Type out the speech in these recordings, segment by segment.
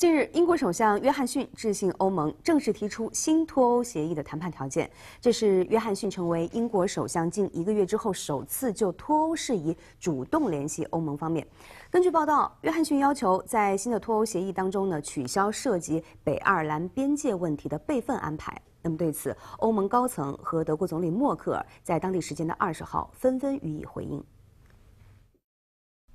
近日，英国首相约翰逊致信欧盟，正式提出新脱欧协议的谈判条件。这是约翰逊成为英国首相近一个月之后，首次就脱欧事宜主动联系欧盟方面。根据报道，约翰逊要求在新的脱欧协议当中呢，取消涉及北爱尔兰边界问题的备份安排。那么，对此，欧盟高层和德国总理默克尔在当地时间的二十号纷纷予以回应。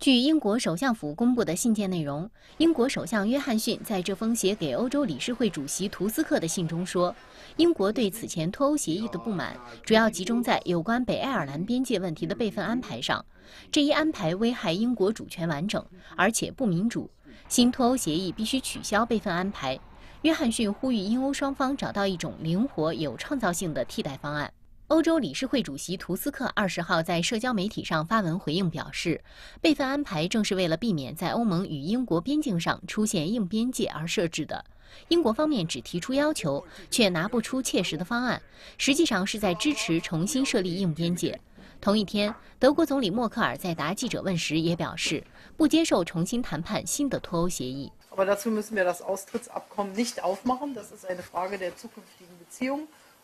据英国首相府公布的信件内容，英国首相约翰逊在这封写给欧洲理事会主席图斯克的信中说，英国对此前脱欧协议的不满主要集中在有关北爱尔兰边界问题的备份安排上，这一安排危害英国主权完整，而且不民主。新脱欧协议必须取消备份安排。约翰逊呼吁英欧双方找到一种灵活、有创造性的替代方案。欧洲理事会主席图斯克二十号在社交媒体上发文回应，表示备份安排正是为了避免在欧盟与英国边境上出现硬边界而设置的。英国方面只提出要求，却拿不出切实的方案，实际上是在支持重新设立硬边界。同一天，德国总理默克尔在答记者问时也表示，不接受重新谈判新的脱欧协议。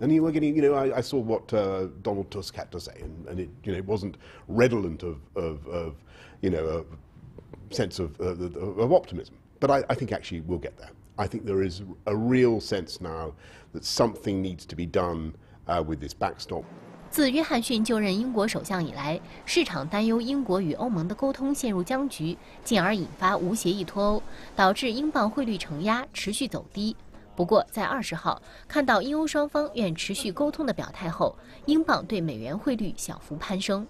And you were getting, you know, I, I saw what uh, Donald Tusk had to say, and, and, it, you know, it wasn't redolent of, of, of you know, a sense of, uh, of optimism. But I, I, think actually we'll get there. I think there is a real sense now that something needs to be done uh, with this backstop. 自约翰逊就任英国首相以来，市场担忧英国与欧盟的沟通陷入僵局，进而引发无协议脱欧，导致英镑汇率承压持续走低。不过，在二十号看到英欧双方愿持续沟通的表态后，英镑对美元汇率小幅攀升。